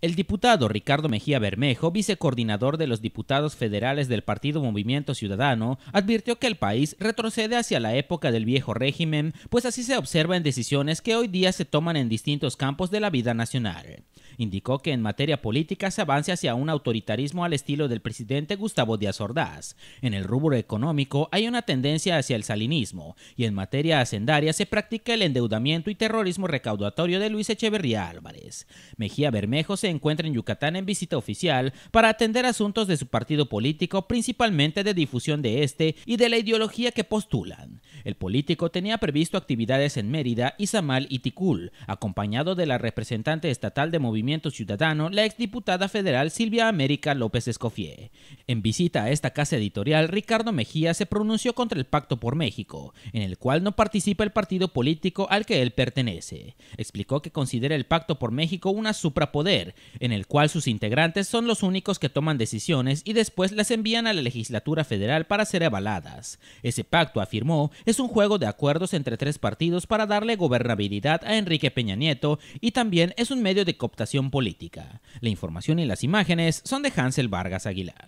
El diputado Ricardo Mejía Bermejo, vicecoordinador de los diputados federales del Partido Movimiento Ciudadano, advirtió que el país retrocede hacia la época del viejo régimen, pues así se observa en decisiones que hoy día se toman en distintos campos de la vida nacional. Indicó que en materia política se avance hacia un autoritarismo al estilo del presidente Gustavo Díaz Ordaz. En el rubro económico hay una tendencia hacia el salinismo y en materia hacendaria se practica el endeudamiento y terrorismo recaudatorio de Luis Echeverría Álvarez. Mejía Bermejo se encuentra en Yucatán en visita oficial para atender asuntos de su partido político, principalmente de difusión de este y de la ideología que postulan. El político tenía previsto actividades en Mérida, Izamal y Ticul, acompañado de la representante estatal de Movimiento Ciudadano, la exdiputada federal Silvia América López Escofié. En visita a esta casa editorial, Ricardo Mejía se pronunció contra el Pacto por México, en el cual no participa el partido político al que él pertenece. Explicó que considera el Pacto por México una suprapoder, en el cual sus integrantes son los únicos que toman decisiones y después las envían a la legislatura federal para ser avaladas. Ese pacto, afirmó, es un juego de acuerdos entre tres partidos para darle gobernabilidad a Enrique Peña Nieto y también es un medio de cooptación política. La información y las imágenes son de Hansel Vargas Aguilar.